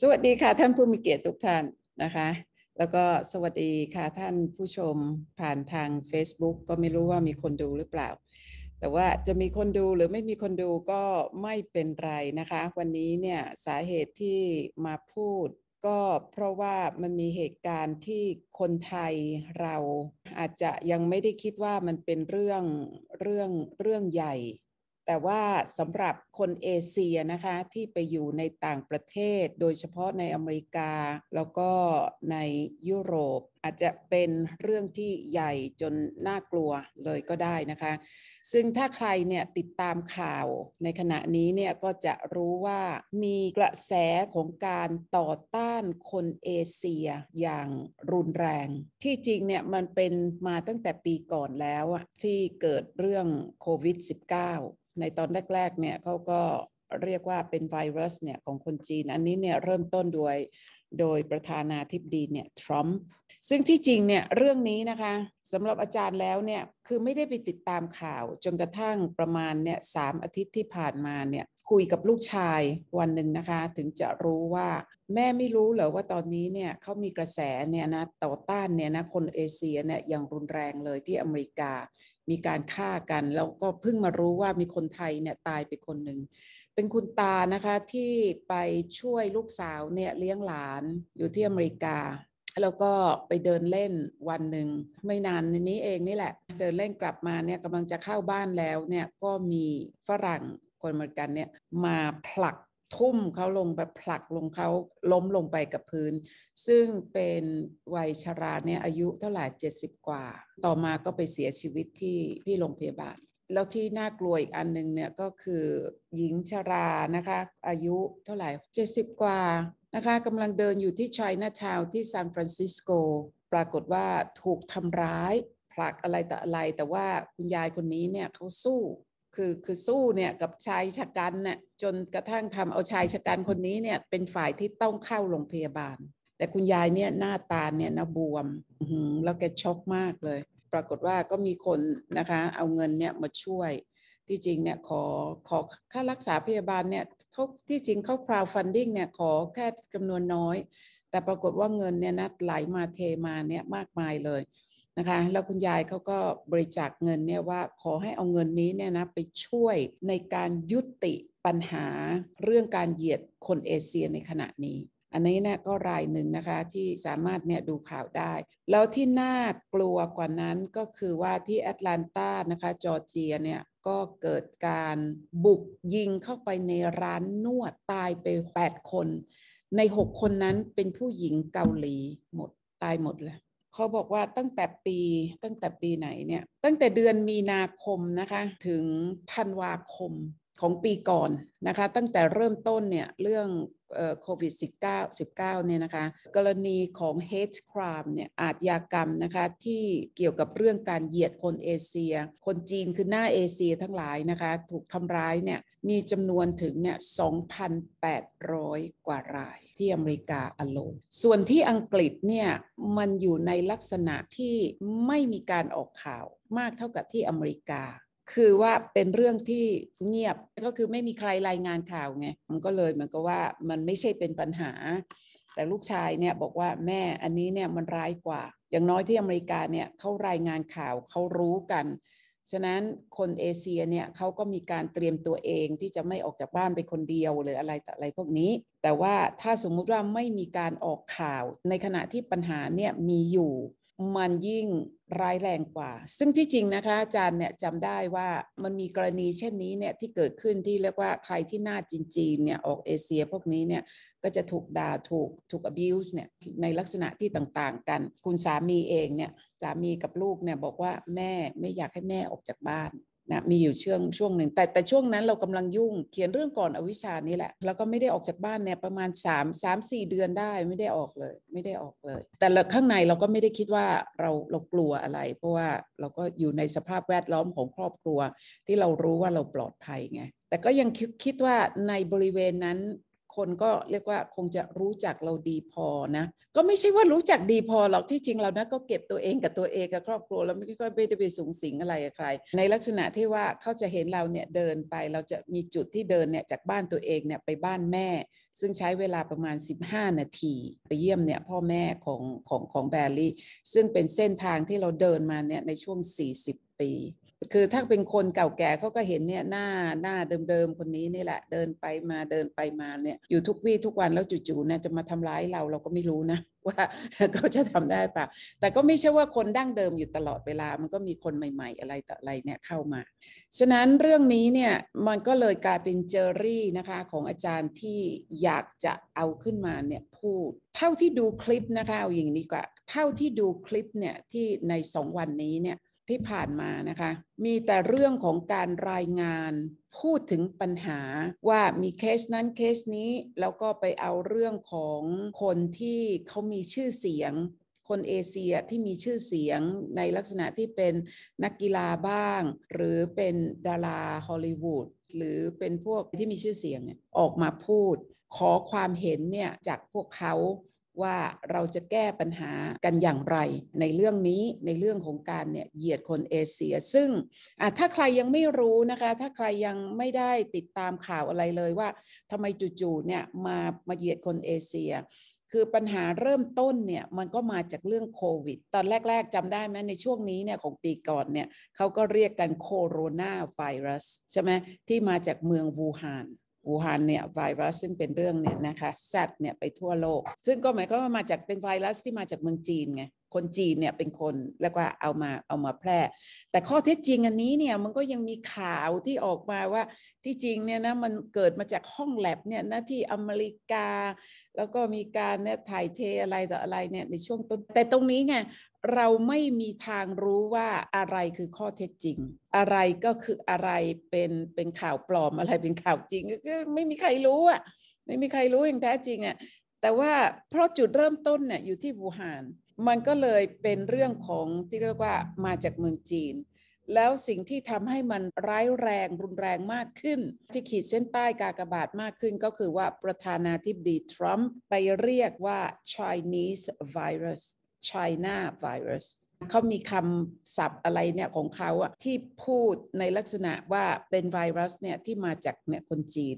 สวัสดีค่ะท่านผู้มีเกียรติทุกท่านนะคะ แล้วก็สวัสดีค่ะท่านผู้ชมผ่านทาง Facebook ก็ไม่รู้ว่ามีคนดูหรือเปล่า แต่ว่าจะมีคนดูหรือไม่มีคนดูก็ไม่เป็นไรนะคะ วันนี้เนี่ยสาเหตุที่มาพูด ก็เพราะว่ามันมีเหตุการณ์ที่คนไทยเรา อาจจะยังไม่ได้คิดว่ามันเป็นเรื่องเรื่องเรื่องใหญ่แต่ว่าสำหรับคนเอเชียนะคะ ที่ไปอยู่ในต่างประเทศ โดยเฉพาะในอเมริกาแล้วก็ในยุโรปอาจจะเป็นเรื่องที่ใหญ่จนน่ากลัวเลยก็ได้นะคะ ซึ่งถ้าใครเนี่ยติดตามข่าวในขณะนี้เนี่ยก็จะรู้ว่ามีกระแสของการต่อต้านคนเอเชียอย่างรุนแรง ที่จริงเนี่ยมันเป็นมาตั้งแต่ปีก่อนแล้วที่เกิดเรื่องโควิด -19 ในตอนแรกๆ เนี่ยเขาก็เรียกว่าเป็นไวรัสเนี่ยของคนจีน อันนี้เนี่ยเริ่มต้นโดยโดยประธานาธิบดีเนี่ยทรัมป์ซึ่งที่จริงเนี่ยเรื่องนี้นะคะสำหรับอาจารย์แล้วเนี่ยคือไม่ได้ไปติดตามข่าวจนกระทั่งประมาณเนี่ยสามอาทิตย์ที่ผ่านมาเนี่ยคุยกับลูกชายวันหนึ่งนะคะ ถึงจะรู้ว่าแม่ไม่รู้เหรอว่าตอนนี้เนี่ยเขามีกระแสเนี่ยนะต่อต้านเนี่ยนะคนเอเชียเนี่ยอย่างรุนแรงเลยที่อเมริกามีการฆ่ากัน แล้วก็เพิ่งมารู้ว่ามีคนไทยเนี่ยตายไปคนหนึ่งเป็นคุณตานะคะ ที่ไปช่วยลูกสาวเนี่ยเลี้ยงหลานอยู่ที่อเมริกาแล้วก็ไปเดินเล่นวันหนึ่งไม่นานในนี้เองนี่แหละ เดินเล่นกลับมาเนี่ยกำลังจะเข้าบ้านแล้วเนี่ยก็มีฝรั่งคนเหมือนกันเนี่ยมาผลักทุ่มเขาลงแบบผลักลงเขาล้มลงไปกับพื้น ซึ่งเป็นวัยชราเนี่ยอายุเท่าไหร่70 กว่า ต่อมาก็ไปเสียชีวิตที่ที่โรงพยาบาลแล้วที่น่ากลัวอีกอันนึงเนี่ยก็คือหญิงชรานะคะอายุเท่าไหร่70 กว่านะคะกำลังเดินอยู่ที่ชัยนาทาวที่ซานฟรานซิสโกปรากฏว่าถูกทำร้ายผลักอะไรแต่อะไรแต่ว่าคุณยายคนนี้เนี่ยเขาสู้คือคือสู้เนี่ยกับชายชะกันน่ะจนกระทั่งทำเอาชายชะกันคนนี้เนี่ยเป็นฝ่ายที่ต้องเข้าโรงพยาบาล แต่คุณยายเนี่ยหน้าตาเนี่ยนะบวม แล้วแกช็อกมากเลย ปรากฏว่าก็มีคนนะคะ เอาเงินเนี่ยมาช่วยที่จริงเนี่ยขอขอค่ารักษาพยาบาลเนี่ยเขาที่จริงเขาคราวฟันดิ้งเนี่ยขอแค่จำนวนน้อย แต่ปรากฏว่าเงินเนี่ยนะไหลามาเทมาเนี่ยมากมายเลยนะคะแล้วคุณยายเขาก็บริจาคเงินเนี่ยว่าขอให้เอาเงินนี้เนี่ยนะไปช่วยในการยุติปัญหาเรื่องการเหยียดคนเอเชียในขณะนี้ อันนี้เนี่ยก็รายหนึ่งนะคะที่สามารถเนี่ยดูข่าวได้ แล้วที่น่ากลัวกว่านั้นก็คือว่าที่แอตแลนตานะคะจอร์เจียเนี่ยก็เกิดการบุกยิงเข้าไปในร้านนวดตายไป 8 คน ใน 6 คนนั้นเป็นผู้หญิงเกาหลีหมดตายหมดเลยเขาบอกว่าตั้งแต่ปีตั้งแต่ปีไหนเนี่ย ตั้งแต่เดือนมีนาคมนะคะ ถึงธันวาคมของปีก่อนนะคะ ตั้งแต่เริ่มต้นเนี่ยเรื่องโควิด -19 19เนี่ยนะคะ กรณีของ hate crime เนี่ยอาชญากรรมนะคะ ที่เกี่ยวกับเรื่องการเหยียดคนเอเชีย คนจีนคือหน้าเอเชียทั้งหลายนะคะ ถูกทำร้ายเนี่ย มีจำนวนถึงเนี่ย2,800 กว่ารายที่อเมริกาอโลนส่วนที่อังกฤษเนี่ย มันอยู่ในลักษณะที่ไม่มีการออกข่าวมากเท่ากับที่อเมริกาคือว่าเป็นเรื่องที่เงียบก็คือไม่มีใครรายงานข่าวไงมันก็เลยมันก็ว่ามันไม่ใช่เป็นปัญหา แต่ลูกชายเนี่ยบอกว่าแม่อันนี้เนี่ยมันร้ายกว่า อย่างน้อยที่อเมริกาเนี่ยเขารายงานข่าวเขารู้กันฉะนั้นคนเอเชียเนี่ยเขาก็มีการเตรียมตัวเองที่จะไม่ออกจากบ้านไปคนเดียวหรืออะไรต่ออะไรพวกนี้แต่ว่าถ้าสมมุติว่าไม่มีการออกข่าว ในขณะที่ปัญหาเนี่ยมีอยู่มันยิ่งร้ายแรงกว่า ซึ่งที่จริงนะคะ อาจารย์เนี่ยจำได้ว่ามันมีกรณีเช่นนี้เนี่ยที่เกิดขึ้นที่เรียกว่าใครที่หน้าจีนจีนเนี่ยออกเอเชียพวกนี้เนี่ยก็จะถูกด่าถูก ถูก abuse เนี่ยในลักษณะที่ต่างๆกัน คุณสามีเองเนี่ยสามีกับลูกเนี่ยบอกว่าแม่ไม่อยากให้แม่ออกจากบ้านนะมีอยู่ช่วงช่วงหนึ่งแต่แต่ช่วงนั้นเรากำลังยุ่งเขียนเรื่องก่อนอวิชานี่แหละแล้วก็ไม่ได้ออกจากบ้านเนี่ยประมาณ3ามสามสี่เดือนได้ไม่ได้ออกเลย ไม่ได้ออกเลย แต่ข้างในเราก็ไม่ได้คิดว่าเราเรากลัวอะไร เพราะว่าเราก็อยู่ในสภาพแวดล้อมของครอบครัว ที่เรารู้ว่าเราปลอดภัยไงแต่ก็ยังคิดว่าในบริเวณนั้นคนก็เรียกว่าคงจะรู้จักเราดีพอนะ ก็ไม่ใช่ว่ารู้จักดีพอหรอกที่จริงเรานะก็เก็บตัวเองกับตัวเองกับครอบครัวแล้วไม่ค่อยไได้ไปสูงสิงอะไรกับใคร ในลักษณะที่ว่าเขาจะเห็นเราเนี่ยเดินไปเราจะมีจุดที่เดินเนี่ยจากบ้านตัวเองเนี่ยไปบ้านแม่ ซึ่งใช้เวลาประมาณ 15 นาที ไปเยี่ยมเนี่ยพ่อแม่ของของของแบรลี่ซึ่งเป็นเส้นทางที่เราเดินมาเนี่ยในช่วง 40 ปีคือถ้าเป็นคนเก่าแก่เขาก็เห็นเนี่ยหน้าหน้าเดิมๆคนนี้นี่แหละ เดินไปมาเดินไปมาเนี่ยอยู่ทุกวี่ทุกวันแล้วจู่ๆเนี่ยจะมาทำร้ายเราเราก็ไม่รู้นะว่าเขาจะทำได้ปะแต่ก็ไม่ใช่ว่าคนดั้งเดิมอยู่ตลอดเวลา มันก็มีคนใหม่ ๆ อะไรต่ออะไรเนี่ยเข้ามา ฉะนั้นเรื่องนี้เนี่ยมันก็เลยกลายเป็นเจอรี่นะคะของอาจารย์ที่อยากจะเอาขึ้นมาเนี่ยพูด เท่าที่ดูคลิปนะคะเอาอย่างนี้กว่า เท่าที่ดูคลิปเนี่ยที่ในสองวันนี้เนี่ยที่ผ่านมานะคะ มีแต่เรื่องของการรายงานพูดถึงปัญหา ว่ามีเคสนั้นเคสนี้ แล้วก็ไปเอาเรื่องของคนที่เขามีชื่อเสียง คนเอเชียที่มีชื่อเสียงในลักษณะที่เป็นนักกีฬาบ้าง หรือเป็นดาราฮอลลีวูดหรือเป็นพวกที่มีชื่อเสียงออกมาพูดขอความเห็นเนี่ย จากพวกเขาว่าเราจะแก้ปัญหากันอย่างไรในเรื่องนี้ในเรื่องของการเนี่ยเหยียดคนเอเชีย ซึ่งถ้าใครยังไม่รู้นะคะ ถ้าใครยังไม่ได้ติดตามข่าวอะไรเลยว่าทำไมจู่ๆเนี่ยมามาเหยียดคนเอเชียคือปัญหาเริ่มต้นเนี่ย มันก็มาจากเรื่องโควิดตอนแรก ๆจำได้ไหมในช่วงนี้เนี่ยของปีก่อนเนี่ยเขาก็เรียกกันโคโรนาไวรัสใช่ไหมที่มาจากเมืองวูฮานอูฮันเนี่ยไวรัสซึ่งเป็นเรื่องเนี่ยนะคะแซดเนี่ยไปทั่วโลก ซึ่งก็หมายความว่ามาจากเป็นไวรัสที่มาจากเมืองจีนไงคนจีนเนี่ยเป็นคนแล้วก็เอามาเอามาแพร่ แต่ข้อเท็จจริงอันนี้เนี่ยมันก็ยังมีข่าวที่ออกมาว่าที่จริงเนี่ยนะมันเกิดมาจากห้องแลบเนี่ยนะที่อเมริกาแล้วก็มีการเนี่ยถ่ายเทอะไรต่ออะไรเนี่ยในช่วงต้น แต่ตรงนี้ไงเราไม่มีทางรู้ว่าอะไรคือข้อเท็จจริง อะไรก็คืออะไรเป็นเป็นข่าวปลอมอะไรเป็นข่าวจริงก็ไม่มีใครรู้อ่ะไม่มีใครรู้อย่างแท้จริงอ่ะแต่ว่าเพราะจุดเริ่มต้นเนี่ยอยู่ที่บูฮานมันก็เลยเป็นเรื่องของที่เรียกว่ามาจากเมืองจีนแล้วสิ่งที่ทำให้มันร้ายแรงรุนแรงมากขึ้น ที่ขีดเส้นใต้กากบาทมากขึ้น ก็คือว่าประธานาธิบดีทรัมป์ไปเรียกว่า Chinese virus China virus เขามีคำศัพท์อะไรเนี่ยของเขาอะที่พูดในลักษณะว่าเป็นไวรัสเนี่ยที่มาจากเนี่ยคนจีน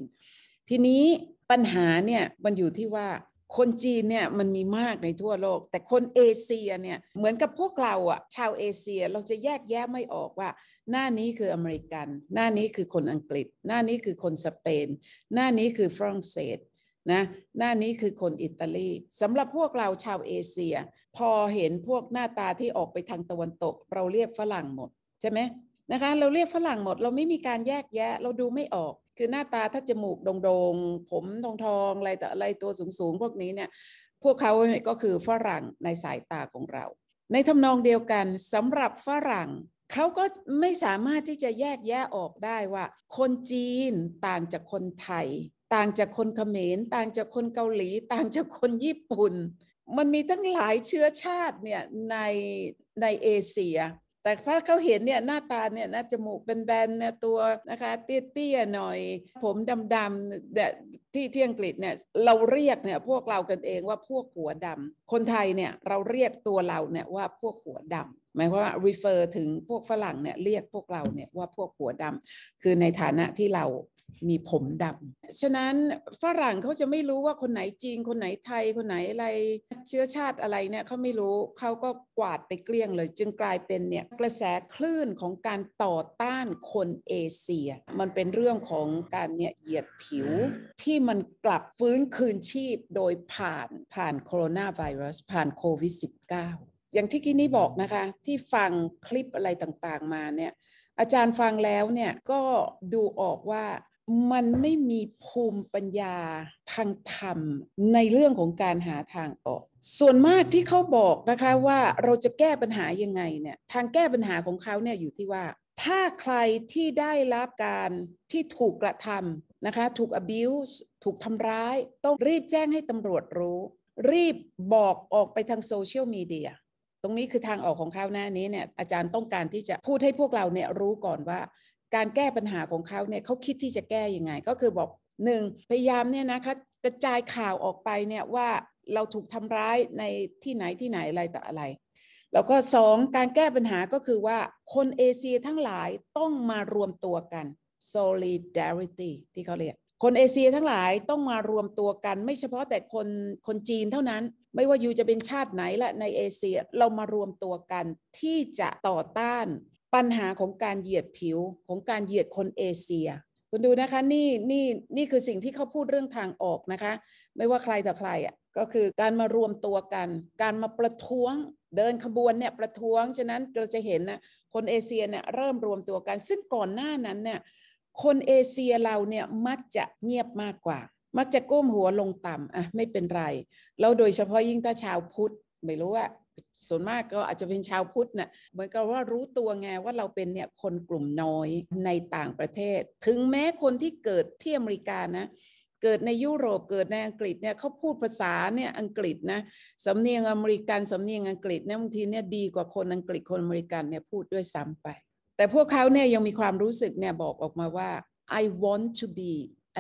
ทีนี้ปัญหาเนี่ยมันอยู่ที่ว่าคนจีนเนี่ยมันมีมากในทั่วโลกแต่คนเอเชียเนี่ยเหมือนกับพวกเราอะชาวเอเชียเราจะแยกแยะไม่ออกว่าหน้านี้คืออเมริกัน หน้านี้คือคนอังกฤษ หน้านี้คือคนสเปน หน้านี้คือฝรั่งเศสนะหน้านี้คือคนอิตาลีสำหรับพวกเราชาวเอเชียพอเห็นพวกหน้าตาที่ออกไปทางตะวันตก เราเรียกฝรั่งหมดใช่ไหมนะคะเราเรียกฝรั่งหมด เราไม่มีการแยกแยะเราดูไม่ออกคือหน้าตาถ้าจมูกโดง่งๆผมทองทองอะไรแต่อะไรตัวสูงๆพวกนี้เนี่ยพวกเขาก็คือฝรั่งในสายตาของเรา ในทำนองเดียวกันสำหรับฝรั่งเขาก็ไม่สามารถที่จะแยกแยะออกได้ว่า คนจีนต่างจากคนไทย ต่างจากคนเขมรต่างจากคนเกาหลี ต่างจากคนญี่ปุ่น มันมีทั้งหลายเชื้อชาติเนี่ยในในเอเชียแต่ถ้าเขาเห็นเนี่ยหน้าตาเนี่ยนะจมูกเป็นแบนนยตัวนะคะเตี้ยๆหน่อย ผมดำๆเนี่ยที่ที่อังกฤษเนี่ยเราเรียกเนี่ยพวกเรากันเองว่าพวกหัวดำคนไทยเนี่ยเราเรียกตัวเราเนี่ยว่าพวกหัวดำหมายความว่า refer ถึงพวกฝรั่งเนี่ยเรียกพวกเราเนี่ยว่าพวกหัวดำคือในฐานะที่เรามีผมดำฉะนั้นฝรั่งเขาจะไม่รู้ว่าคนไหนจีนคนไหนไทยคนไหนอะไรเชื้อชาติอะไรเนี่ยเขาไม่รู้ เขาก็กวาดไปเกลี้ยงเลยจึงกลายเป็นเนี่ยกระแสคลื่นของการต่อต้านคนเอเชีย มันเป็นเรื่องของการเนี่ยเหยียดผิว ที่มันกลับฟื้นคืนชีพโดยผ่านผ่านโคโรนาไวรัสผ่านโควิด -19 อย่างที่กินี่บอกนะคะที่ฟังคลิปอะไรต่างๆมาเนี่ยอาจารย์ฟังแล้วเนี่ยก็ดูออกว่ามันไม่มีภูมิปัญญาทางธรรมในเรื่องของการหาทางออก ส่วนมากที่เขาบอกนะคะว่าเราจะแก้ปัญหายังไงเนี่ยทางแก้ปัญหาของเขาเนี่ยอยู่ที่ว่า ถ้าใครที่ได้รับการที่ถูกกระทำนะคะถูก abuse ถูกทำร้าย ต้องรีบแจ้งให้ตำรวจรู้ รีบบอกออกไปทางโซเชียลมีเดียตรงนี้คือทางออกของเขาหน้านี้เนี่ยอาจารย์ต้องการที่จะพูดให้พวกเราเนี่ยรู้ก่อนว่าการแก้ปัญหาของเขาเนี่ยเขาคิดที่จะแก้ยังไง ก็คือบอกหนึ่ง พยายามเนี่ยนะคะกระจายข่าวออกไปเนี่ยว่าเราถูกทำร้ายในที่ไหนที่ไหนอะไรต่ออะไร แล้วก็สองการแก้ปัญหาก็คือว่าคนเอเชียทั้งหลายต้องมารวมตัวกัน solidarity ที่เขาเรียกคนเอเชียทั้งหลายต้องมารวมตัวกัน ไม่เฉพาะแต่คนคนจีนเท่านั้น ไม่ว่าอยู่จะเป็นชาติไหนละในเอเชียเรามารวมตัวกันที่จะต่อต้านปัญหาของการเหยียดผิวของการเหยียดคนเอเชีย คุณดูนะคะนี่นี่นี่คือสิ่งที่เขาพูดเรื่องทางออกนะคะ ไม่ว่าใครต่อใครอ่ะก็คือการมารวมตัวกัน การมาประท้วงเดินขบวนเนี่ยประท้วง ฉะนั้นเราจะเห็นนะคนเอเชียเนี่ยเริ่มรวมตัวกันซึ่งก่อนหน้านั้นเนี่ยคนเอเชียเราเนี่ยมักจะเงียบมากกว่า มักจะก้มหัวลงต่ำอ่ะไม่เป็นไรแล้วโดยเฉพาะยิ่งถ้าชาวพุทธไม่รู้ว่าส่วนมากก็อาจจะเป็นชาวพุทธนะ่ะเหมือนกับว่ารู้ตัวไงว่าเราเป็นเนี่ยคนกลุ่มน้อยในต่างประเทศ ถึงแม้คนที่เกิดที่อเมริกานะเกิดในยุโรปเกิดในอังกฤษเนี่ยเขาพูดภาษาเนี่ยอังกฤษนะสำเนียงอเมริกันสำเนียงอังกฤษเนี่ยบางทีเนี่ยดีกว่าคนอังกฤษคนอเมริกันเนี่ยพูดด้วยซ้ำไป แต่พวกเขาเนี่ยยังมีความรู้สึกเนี่ยบอกออกมาว่า I want to be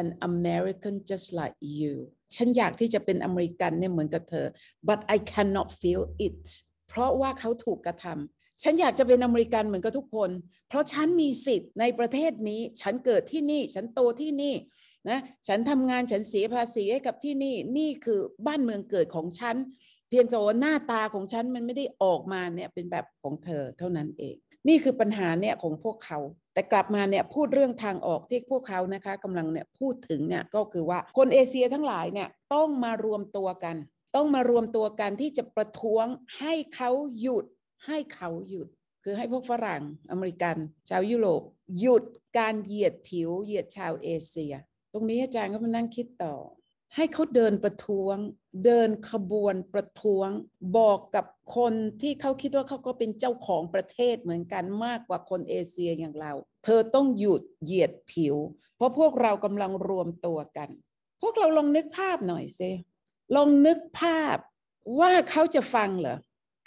an American just like you ฉันอยากที่จะเป็นอเมริกันเนี่ยเหมือนกับเธอ but I cannot feel it เพราะว่าเขาถูกกระทำ ฉันอยากจะเป็นอเมริกันเหมือนกับทุกคน เพราะฉันมีสิทธิ์ในประเทศนี้ ฉันเกิดที่นี่ ฉันโตที่นี่ นะ ฉันทำงานฉันเสียภาษีให้กับที่นี่ นี่คือบ้านเมืองเกิดของฉัน เพียงแต่ว่าหน้าตาของฉัน มันไม่ได้ออกมาเนี่ยเป็นแบบของเธอเท่านั้นเอง นี่คือปัญหาเนี่ยของพวกเขา แต่กลับมาเนี่ยพูดเรื่องทางออกที่พวกเขานะคะกำลังเนี่ยพูดถึงเนี่ยก็คือว่าคนเอเชียทั้งหลายเนี่ยต้องมารวมตัวกันต้องมารวมตัวกันที่จะประท้วงให้เขาหยุด ให้เขาหยุด คือให้พวกฝรั่งอเมริกัน ชาวยุโรปหยุดการเหยียดผิวเหยียดชาวเอเชีย ตรงนี้อาจารย์ก็มานั่งคิดต่อ ให้เขาเดินประท้วง เดินขบวนประท้วง บอกกับคนที่เขาคิดว่าเขาก็เป็นเจ้าของประเทศเหมือนกันมากกว่าคนเอเชียอย่างเรา เธอต้องหยุดเหยียดผิว เพราะพวกเรากำลังรวมตัวกัน พวกเราลองนึกภาพหน่อยสิลองนึกภาพว่าเขาจะฟังเหรอ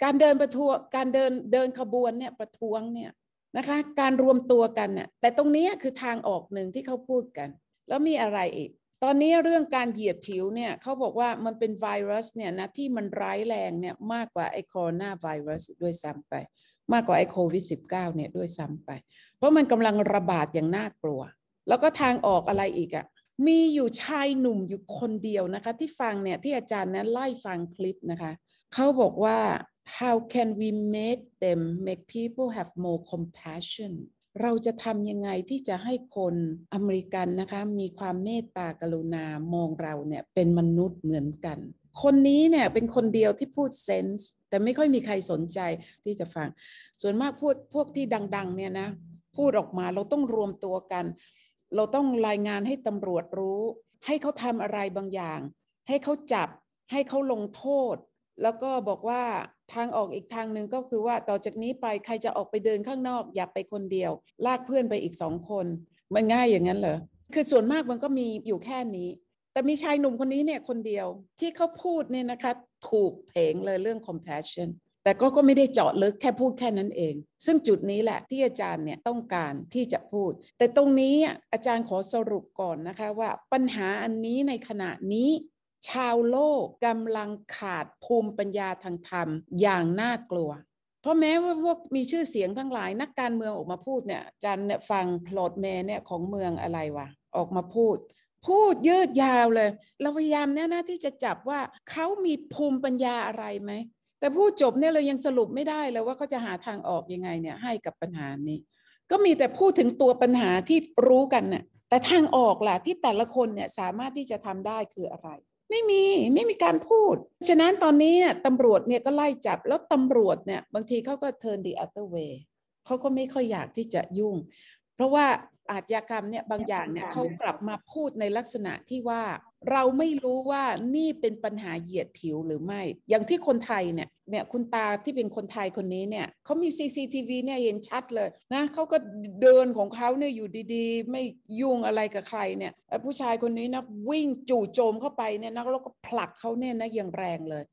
การเดินประท้วงการเดินเดินขบวนเนี่ยประท้วงเนี่ยนะคะ การรวมตัวกันเนี่ยแต่ตรงนี้คือทางออกหนึ่งที่เขาพูดกัน แล้วมีอะไรอีกตอนนี้เรื่องการเหยียดผิวเนี่ยเขาบอกว่ามันเป็นไวรัสเนี่ยนะที่มันร้ายแรงเนี่ยมากกว่าไอโคโรนาไวรัสด้วยซ้ำไปมากกว่าไอโควิด -19 เนี่ยด้วยซ้ำไป เพราะมันกำลังระบาดอย่างน่ากลัว แล้วก็ทางออกอะไรอีกอะ่ะมีอยู่ชายหนุ่มอยู่คนเดียวนะคะ ที่ฟังเนี่ย ที่อาจารย์นั้นไล่ฟังคลิปนะคะ เขาบอกว่า how can we make them make people have more compassion เราจะทำยังไงที่จะให้คนอเมริกันนะคะ มีความเมตตากรุณามองเราเนี่ย เป็นมนุษย์เหมือนกัน คนนี้เนี่ย เป็นคนเดียวที่พูดเซนส์แต่ไม่ค่อยมีใครสนใจที่จะฟัง ส่วนมากพูด พวกที่ดัง ๆ เนี่ยนะ พูดออกมาเราต้องรวมตัวกันเราต้องรายงานให้ตำรวจรู้ ให้เขาทำอะไรบางอย่าง ให้เขาจับ ให้เขาลงโทษ แล้วก็บอกว่าทางออกอีกทางหนึ่งก็คือว่าต่อจากนี้ไปใครจะออกไปเดินข้างนอก อย่าไปคนเดียว ลากเพื่อนไปอีกสองคนมันง่ายอย่างนั้นเหรอคือส่วนมากมันก็มีอยู่แค่นี้ แต่มีชายหนุ่มคนนี้เนี่ยคนเดียวที่เขาพูดเนี่ยนะคะถูกเพงเลยเรื่อง compassion แต่ก็ก็ไม่ได้เจาะลึกแค่พูดแค่นั้นเอง ซึ่งจุดนี้แหละที่อาจารย์เนี่ยต้องการที่จะพูด แต่ตรงนี้อาจารย์ขอสรุปก่อนนะคะ ว่าปัญหาอันนี้ในขณะนี้ ชาวโลกกำลังขาดภูมิปัญญาทางธรรมอย่างน่ากลัว เพราะแม้ว่าพวกมีชื่อเสียงทั้งหลาย นักการเมืองออกมาพูดเนี่ยจันเนี่ยฟังพลอดแม่เนี่ยของเมืองอะไรวะออกมาพูด พูดยืดยาวเลย เราพยายามเนี่ยนะที่จะจับว่าเขามีภูมิปัญญาอะไรไหมแต่ผู้จบเนี่ยเรายังสรุปไม่ได้เลยว่าเขาจะหาทางออกยังไงเนี่ยให้กับปัญหานี้ ก็มีแต่พูดถึงตัวปัญหาที่รู้กันน่ะแต่ทางออกล่ะที่แต่ละคนเนี่ยสามารถที่จะทำได้คืออะไร ไม่มีไม่มีการพูด ฉะนั้นตอนนี้ตำรวจเนี่ยก็ไล่จับแล้วตำรวจเนี่ยบางทีเขาก็ turn the o อ h e เว a y เขาก็ไม่ค่อยอยากที่จะยุ่ง เพราะว่าอาชญากรรมเนี่ยบางอย่างเนี่ยเขากลับมาพูดในลักษณะที่ว่าเราไม่รู้ว่านี่เป็นปัญหาเหยียดผิวหรือไม่ อย่างที่คนไทยเนี่ย เนี่ยคุณตาที่เป็นคนไทยคนนี้เนี่ย เขามี CCTV เนี่ยเห็นชัดเลยนะเขาก็เดินของเขาเนี่ยอยู่ดีๆ ไม่ยุ่งอะไรกับใครเนี่ยผู้ชายคนนี้นะวิ่งจู่โจมเข้าไปเนี่ยนะแล้วก็ผลักเขาเนี่ยนะอย่างแรงเลย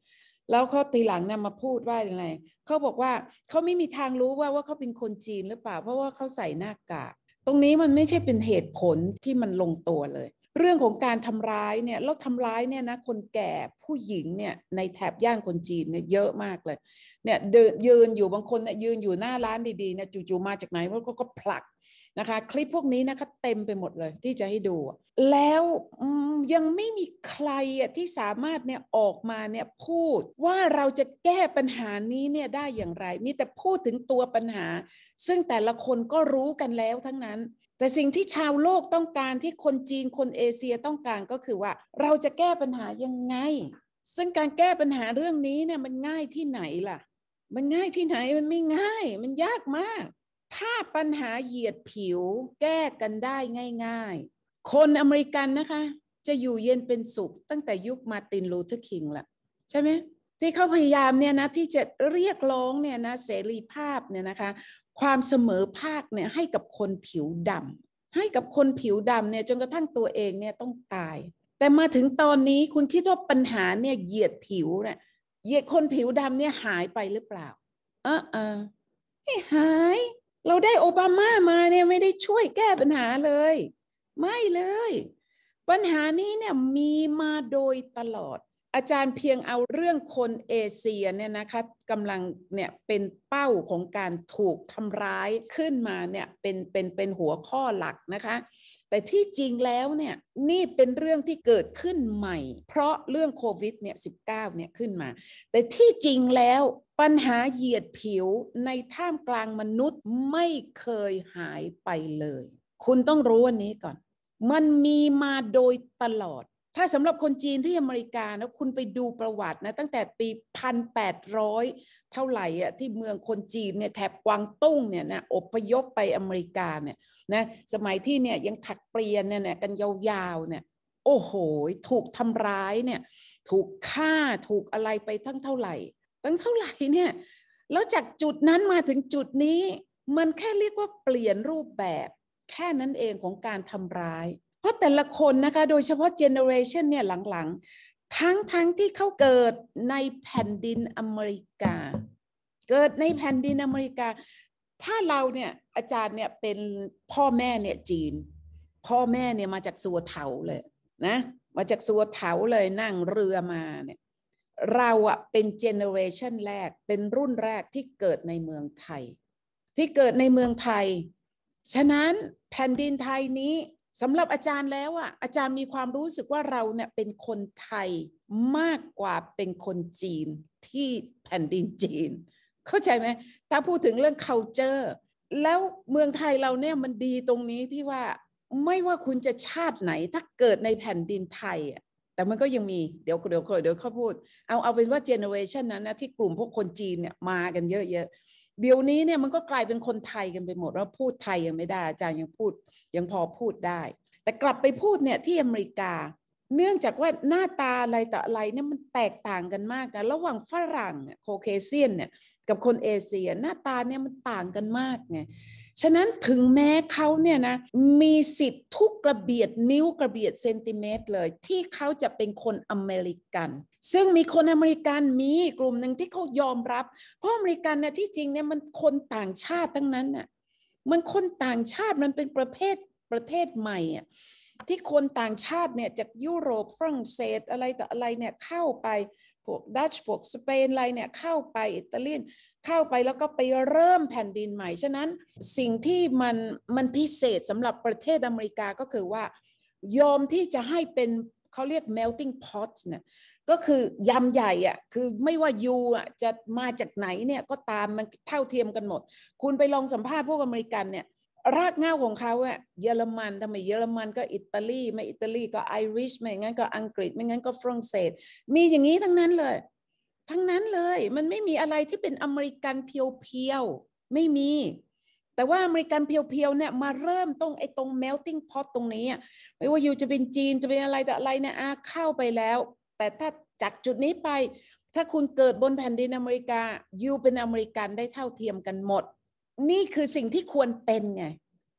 แล้วเขาตีหลังเนี่ยมาพูดว่าอย่างไรเขาบอกว่าเขาไม่มีทางรู้ว่าว่าเขาเป็นคนจีนหรือเปล่า เพราะว่าเขาใส่หน้ากาก ตรงนี้มันไม่ใช่เป็นเหตุผลที่มันลงตัวเลยเรื่องของการทำร้ายเนี่ยแล้วทำร้ายเนี่ยนะคนแก่ผู้หญิงเนี่ยในแถบย่านคนจีนเนี่ยเยอะมากเลยเนี่ยเดินยืนอยู่บางคนเนี่ยยืนอยู่หน้าร้านดีๆเนี่ยจู่ๆมาจากไหนพขาก็ผลักนะคะ คลิปพวกนี้นะคะเต็มไปหมดเลยที่จะให้ดู แล้วยังไม่มีใครที่สามารถเนี่ยออกมาเนี่ยพูดว่าเราจะแก้ปัญหานี้เนี่ยได้อย่างไรมีแต่พูดถึงตัวปัญหา ซึ่งแต่ละคนก็รู้กันแล้วทั้งนั้นแต่สิ่งที่ชาวโลกต้องการที่คนจีน คนเอเชียต้องการก็คือว่า เราจะแก้ปัญหายังไง ซึ่งการแก้ปัญหาเรื่องนี้เนี่ยมันง่ายที่ไหนล่ะ มันง่ายที่ไหนมันไม่ง่าย มันยากมาก ถ้าปัญหาเหยียดผิวแก้กันได้ง่าย ๆ คนอเมริกันนะคะ จะอยู่เย็นเป็นสุขตั้งแต่ยุคมาตินลูเทอร์คิงละใช่ไหมที่เขาพยายามเนี่ยนะที่จะเรียกร้องเนี่ยนะเสรีภาพเนี่ยนะคะความเสมอภาคเนี่ย ให้กับคนผิวดำให้กับคนผิวดำเนี่ยจนกระทั่งตัวเองเนี่ยต้องตาย แต่มาถึงตอนนี้คุณคิดว่าปัญหาเนี่ยเหยียดผิวเนี่ยเหยียดคนผิวดำเนี่ยหายไปหรือเปล่า เออเออไม่หาย เราได้โอบามามาเนี่ยไม่ได้ช่วยแก้ปัญหาเลย ไม่เลย ปัญหานี้เนี่ยมีมาโดยตลอดอาจารย์เพียงเอาเรื่องคนเอเชียเนี่ยนะคะกำลังเนี่ยเป็นเป้าของการถูกทำร้ายขึ้นมาเนี่ยเป็นเป็นเป็นหัวข้อหลักนะคะแต่ที่จริงแล้วเนี่ยนี่เป็นเรื่องที่เกิดขึ้นใหม่เพราะเรื่องโควิดเนี่ย19เนี่ยขึ้นมา แต่ที่จริงแล้วปัญหาเหยียดผิวในท่ามกลางมนุษย์ไม่เคยหายไปเลย คุณต้องรู้วันนี้ก่อนมันมีมาโดยตลอดถ้าสำหรับคนจีนที่อเมริกานะคุณไปดูประวัตินะตั้งแต่ปี 1800 เท่าไหร่อ่ะที่เมืองคนจีนเนี่ยแถบกวางตุ้งเนี่ยนะอพยพไปอเมริกาเนี่ยนะสมัยที่เนี่ยยังถักเปลี่ยนเนี่ยนะกันยาวๆเนี่ยโอ้โหถูกทำร้ายเนี่ยถูกฆ่าถูกอะไรไปทั้งเท่าไหร่ทั้งเท่าไหร่เนี่ยแล้วจากจุดนั้นมาถึงจุดนี้ มันแค่เรียกว่าเปลี่ยนรูปแบบ แค่นั้นเองของการทำร้ายเพราะแต่ละคนนะคะ โดยเฉพาะเจเนอเรชันเนี่ยหลังๆทั้งทที่เขาเกิดในแผ่นดินอเมริกา เกิดในแผ่นดินอเมริกา ถ้าเราเนี่ยอาจารย์เนี่ยเป็นพ่อแม่เนี่ยจีน พ่อแม่เนี่ยมาจากสัวเถาเลยนะ มาจากสัวเถาเลยนั่งเรือมาเนี่ยเราอะเป็นเจเนอเรชันแรกเป็นรุ่นแรกที่เกิดในเมืองไทย ที่เกิดในเมืองไทย ฉะนั้นแผ่นดินไทยนี้สำหรับอาจารย์แล้วอ่ะอาจารย์มีความรู้สึกว่าเราเนี่ยเป็นคนไทยมากกว่าเป็นคนจีนที่แผ่นดินจีน เข้าใจไหม ถ้าพูดถึงเรื่อง culture แล้วเมืองไทยเราเนี่ยมันดีตรงนี้ที่ว่าไม่ว่าคุณจะชาติไหนถ้าเกิดในแผ่นดินไทยอ่ะแต่มันก็ยังมีเดี๋ยวเดี๋ยวเดี๋ยวเขาพูด เอาเอาเป็นว่าเจเนอเรชันนั้นนะที่กลุ่มพวกคนจีนเนี่ยมากันเยอะๆเดี๋ยวนี้เนี่ยมันก็กลายเป็นคนไทยกันไปหมดแล้วพูดไทยยังไม่ได้อาจารย์ยังพูดยังพอพูดได้ แต่กลับไปพูดเนี่ยที่อเมริกาเนื่องจากว่าหน้าตาอะไรต่ออะไรเนี่ยมันแตกต่างกันมากกันระหว่างฝรั่งโคเคเซียนเนี่ยกับคนเอเชียหน้าตาเนี่ยมันต่างกันมากไงฉะนั้นถึงแม้เขาเนี่ยนะมีสิทธิ์ทุกกระเบียดนิ้วกระเบียดเซนติเมตรเลย ที่เขาจะเป็นคนอเมริกัน ซึ่งมีคนอเมริกันมีกลุ่มหนึ่งที่เขายอมรับเพราะอเมริกันเนี่ยที่จริงเนี่ยมันคนต่างชาติทั้งนั้นน่ะมันคนต่างชาติมันเป็นประเภทประเทศใหม่อ่ะที่คนต่างชาติเนี่ยจากยุโรปฝรั่งเศสอะไรต่ออะไรเนี่ยเข้าไปพวกดัชพวกสเปนอะไรเนี่ยเข้าไปอิตาเลียนเข้าไปแล้วก็ไปเริ่มแผ่นดินใหม่ฉะนั้นสิ่งที่มันมันพิเศษสำหรับประเทศอเมริกาก็คือว่า ยอมที่จะให้เป็นเขาเรียก melting pot เนี่ยก็คือยำใหญ่อ่ะคือไม่ว่ายูอ่ะจะมาจากไหนเนี่ยก็ตามมันเท่าเทียมกันหมดคุณไปลองสัมภาษณ์พวกอเมริกันเนี่ยรากเงาของเขาอะเยอรมันทำไมเยอรมันก็อิตาลี ไม่อิตาลีก็ไอริชไม่งั้นก็อังกฤษ ไม่งั้นก็ฝรั่งเศส มีอย่างนี้ทั้งนั้นเลย ทั้งนั้นเลย มันไม่มีอะไรที่เป็นอเมริกันเพียวๆไม่มี แต่ว่าอเมริกันเพียวๆเนี่ยมาเริ่มตรงไอ้ตรง melting pot ตรงนี้ไม่ว่าอยู่จะเป็นจีนจะเป็นอะไรแต่อะไรเนี่ยอาเข้าไปแล้ว แต่ถ้าจากจุดนี้ไป ถ้าคุณเกิดบนแผ่นดินอเมริกายูเป็นอเมริกันได้เท่าเทียมกันหมดนี่คือสิ่งที่ควรเป็นไง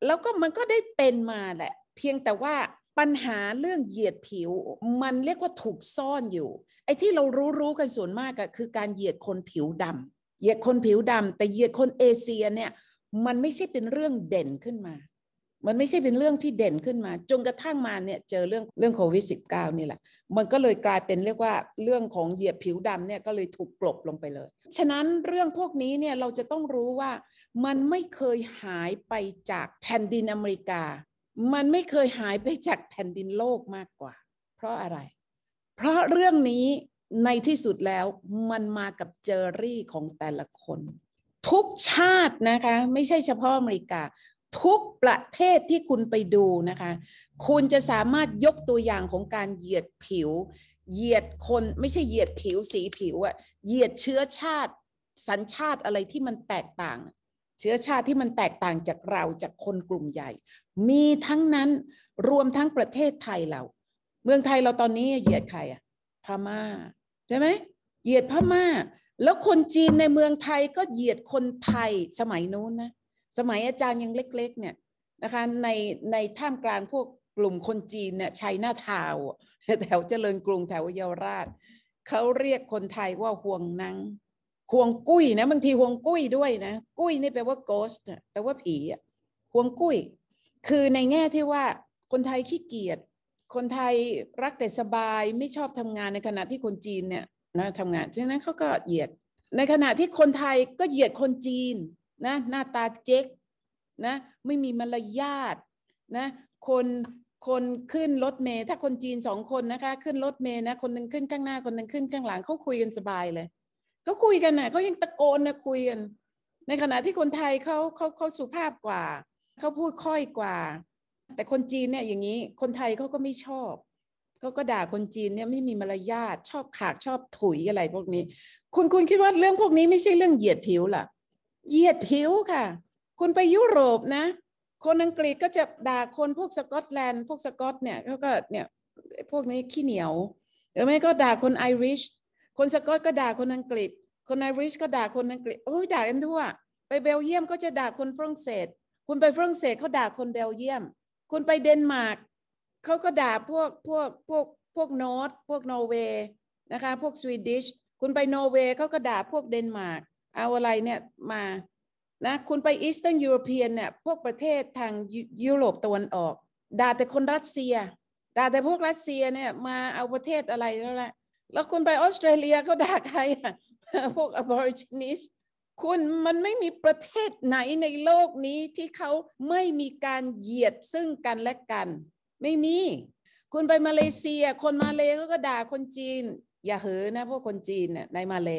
แล้วก็มันก็ได้เป็นมาแหละ เพียงแต่ว่าปัญหาเรื่องเหยียดผิวมันเรียกว่าถูกซ่อนอยู่ ไอ้ที่เรารู้รู้กันส่วนมากก็คือการเหยียดคนผิวดำ เหยียดคนผิวดำ แต่เหยียดคนเอเชียเนี่ยมันไม่ใช่เป็นเรื่องเด่นขึ้นมา มันไม่ใช่เป็นเรื่องที่เด่นขึ้นมา จนกระทั่งมาเนี่ยเจอเรื่องเรื่องโควิด -19 นี่แหละ มันก็เลยกลายเป็นเรียกว่าเรื่องของเหยียดผิวดำเนี่ยก็เลยถูกกลบลงไปเลย ฉะนั้นเรื่องพวกนี้เนี่ยเราจะต้องรู้ว่ามันไม่เคยหายไปจากแผ่นดินอเมริกา มันไม่เคยหายไปจากแผ่นดินโลกมากกว่า เพราะอะไร เพราะเรื่องนี้ในที่สุดแล้วมันมากับเจอรี่ของแต่ละคน ทุกชาตินะคะไม่ใช่เฉพาะอเมริกา ทุกประเทศที่คุณไปดูนะคะ คุณจะสามารถยกตัวอย่างของการเหยียดผิว เหยียดคนไม่ใช่เหยียดผิวสีผิวอะเหยียดเชื้อชาติสัญชาติอะไรที่มันแตกต่างเชื้อชาติที่มันแตกต่างจากเรา จากคนกลุ่มใหญ่ มีทั้งนั้นรวมทั้งประเทศไทยเรา เมืองไทยเราตอนนี้เหยียด ใครอะพม่าใช่ไหมเหยียดพม่า แล้วคนจีนในเมืองไทยก็เหยียดคนไทยสมัยนู้นนะ สมัยอาจารย์ยังเล็ก ๆ เนี่ยนะคะในในท่ามกลางพวกกลุ่มคนจีนเนี่ยชัยหน้าทาวแถวเจริญกรุงแถวเยาวราชเขาเรียกคนไทยว่าห่วงนังห่วงกุ้ยนะบางทีห่วงกุ้ยด้วยนะกุ้ยนี่แปลว่า ghost แปลว่าผีห่วงกุ้ย คือในแง่ที่ว่าคนไทยขี้เกียจคนไทยรักแต่สบายไม่ชอบทำงานในขณะที่คนจีนเนี่ยนะทำงานฉะนั้นเขาก็เหยียดในขณะที่คนไทยก็เหยียดคนจีนนะหน้าตาเจ๊กนะไม่มีมารยาทนะคนคนขึ้นรถเมย์ถ้าคนจีนสองคนนะคะขึ้นรถเมย์นะคนหนึ่งขึ้นข้างหน้าคนหนึ่งขึ้นข้างหลังเขาคุยกันสบายเลยก็คุยกันนะเขายังตะโกนนะคุยกันในขณะที่คนไทยเขาเขาเขาสุภาพกว่าเขาพูดค่อยกว่า แต่คนจีนเนี่ยอย่างนี้คนไทยเขาก็ไม่ชอบเขาก็ด่าคนจีนเนี่ยไม่มีมารยาทชอบขากชอบถุยอะไรพวกนี้ คุณคุณคิดว่าเรื่องพวกนี้ไม่ใช่เรื่องเหยียดผิวหรอเหยียดผิวค่ะ คุณไปยุโรปนะ คนอังกฤษก็จะด่าคนพวกสกอตแลนด์พวกสกอตเนี่ยเขาก็เนี่ยพวกนี้ขี้เหนียวหรือไม่ก็ด่าคนไอริชคนสกอตก็ด่าคนอังกฤษ คนไอริชก็ด่าคนอังกฤษโอ้ยด่ากันทั่ว ไปเบลเยียมก็จะด่าคนฝรั่งเศส คุณไปฝรั่งเศสเขาด่าคนเบลเยียม คุณไปเดนมาร์กเขาก็ด่าพวกพวกพวกพวกนอร์ทพวกนอร์เวย์นะคะพวกสวีดิชคุณไปนอร์เวย์เขาก็ด่าพวกเดนมาร์กเอาอะไรเนี่ยมา นะคุณไปอีสเทิร์นยุโรเปียนเนี่ยพวกประเทศทางยุโรปตะวันออกด่าแต่คนรัสเซียด่าแต่พวกรัสเซียเนี่ยมาเอาประเทศอะไรแล้วล่ะแล้วคุณไปออสเตรเลียเขาด่าใครอ่ะพวกอบอริจินิสคุณมันไม่มีประเทศไหนในโลกนี้ที่เขาไม่มีการเหยียดซึ่งกันและกัน ไม่มี คุณไปมาเลเซีย คนมาเลเขก็ด่าคนจีน อย่าเหอนะพวกคนจีนเนี่ยในมาเล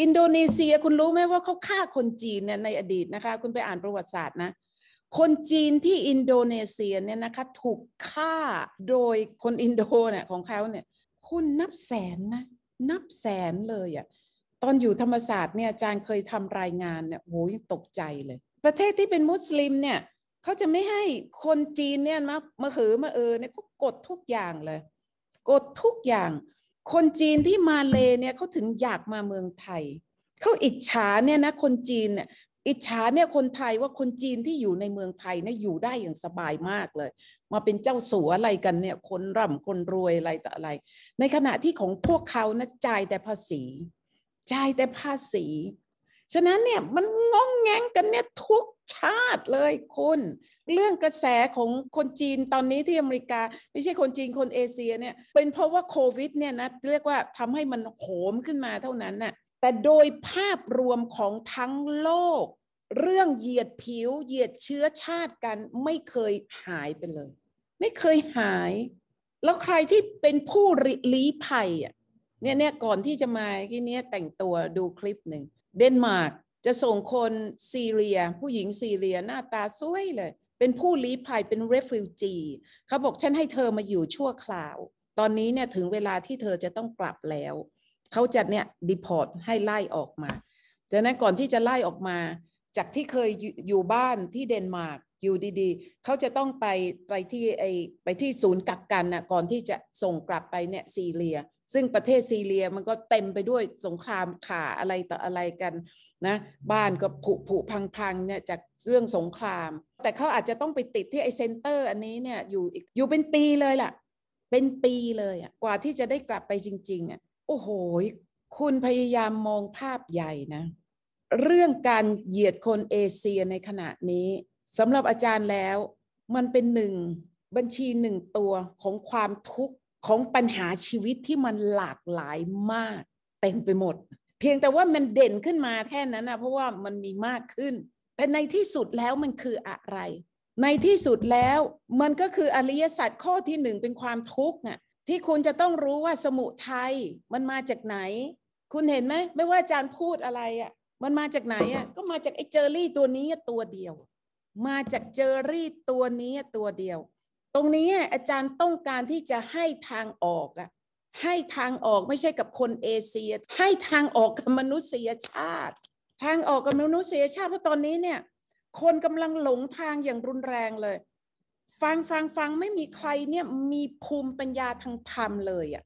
อินโดนีเซียคุณรู้ไหมว่าเขาฆ่าคนจีนเนี่ยในอดีตนะคะ คุณไปอ่านประวัติศาสตร์นะ คนจีนที่อินโดนีเซียเนี่ยนะคะถูกฆ่าโดยคนอินโดเนี่ยของเขาเนี่ยคนนับแสนนะนับแสนเลยอะ่ะตอนอยู่ธรรมศาสตร์เนี่ยอาจารย์เคยทำรายงานเนี่ยโหยตกใจเลย ประเทศที่เป็นมุสลิมเนี่ยเขาจะไม่ให้คนจีนเนี่ยมามาหือมาเออเนี่ยเขากดทุกอย่างเลย กดทุกอย่าง คนจีนที่มาเลเนี่ยเขาถึงอยากมาเมืองไทย เขาอิจฉาเนี่ยนะคนจีนเนี่ยอิจฉาเนี่ยคนไทยว่าคนจีนที่อยู่ในเมืองไทยเนี่ยอยู่ได้อย่างสบายมากเลย มาเป็นเจ้าสัวอะไรกันเนี่ยคนร่ำคนรวยอะไรต่ออะไร ในขณะที่ของพวกเขานะจ่ายแต่ภาษีจ่ายแต่ภาษี ฉะนั้นเนี่ยมันงงแงงกันเนี่ยทุกชาติเลยคุณ เรื่องกระแสของคนจีนตอนนี้ที่อเมริกา ไม่ใช่คนจีนคนเอเชียเนี่ยเป็นเพราะว่าโควิดเนี่ยนะ เรียกว่าทำให้มันโหมขึ้นมาเท่านั้นน่ะแต่โดยภาพรวมของทั้งโลก เรื่องเหยียดผิวเหยียดเชื้อชาติกันไม่เคยหายไปเลย ไม่เคยหาย แล้วใครที่เป็นผู้ลีภัยอ่ะเนี่ยเนี่ยก่อนที่จะมาที่นี้แต่งตัวดูคลิปหนึ่งเดนมาร์กจะส่งคนซีเรีย ผู้หญิงซีเรียหน้าตาสวยเลย เป็นผู้ลีภัย เป็นเรฟิวจีเขาบอกฉันให้เธอมาอยู่ชั่วคราว ตอนนี้เนี่ยถึงเวลาที่เธอจะต้องกลับแล้วเขาจะเนี่ยดีพอร์ตให้ไล่ออกมาจากนั้นก่อนที่จะไล่ออกมา จากที่เคยอยู่บ้านที่เดนมาร์กอยู่ดีๆ เขาจะต้องไปไปที่ไอไปที่ศูนย์กักกันนะก่อนที่จะส่งกลับไปเนี่ยซีเรีย ซึ่งประเทศซีเรียมันก็เต็มไปด้วยสงครามข่าอะไรต่ออะไรกันนะบ้านก็ผุผุพังๆเนี่ยจากเรื่องสงคราม แต่เขาอาจจะต้องไปติดที่ไอเซนเตอร์อันนี้เนี่ยอยู่อยู่เป็นปีเลยล่ะเป็นปีเลยอ่ะกว่าที่จะได้กลับไปจริงๆอ่ะโอ้โห คุณพยายามมองภาพใหญ่นะ เรื่องการเหยียดคนเอเชียในขณะนี้สำหรับอาจารย์แล้ว มันเป็นหนึ่งบัญชีหนึ่งตัวของความทุกข์ของปัญหาชีวิตที่มันหลากหลายมาก เต็มไปหมด เพียงแต่ว่ามันเด่นขึ้นมาแค่นั้นนะเพราะว่ามันมีมากขึ้น แต่ในที่สุดแล้วมันคืออะไร ในที่สุดแล้วมันก็คืออริยสัจข้อที่หนึ่งเป็นความทุกข์อ่ะที่คุณจะต้องรู้ว่าสมุทัยมันมาจากไหน คุณเห็นไหม ไม่ว่าอาจารย์พูดอะไรอะ่ะ มันมาจากไหนอะ่ะ ก็มาจากไอ้เจอรี่ตัวนี้ตัวเดียว มาจากเจอรี่ตัวนี้ตัวเดียว ตรงนี้อาจารย์ต้องการที่จะให้ทางออกอะ่ะ ให้ทางออกไม่ใช่กับคนเอเชีย ให้ทางออกกับมนุษยชาติทางออกกับมนุษยชาติ เพราะตอนนี้เนี่ย คนกำลังหลงทางอย่างรุนแรงเลยฟังฟังฟังไม่มีใครเนี่ยมีภูมิปัญญาทางธรรมเลยอะ่ะ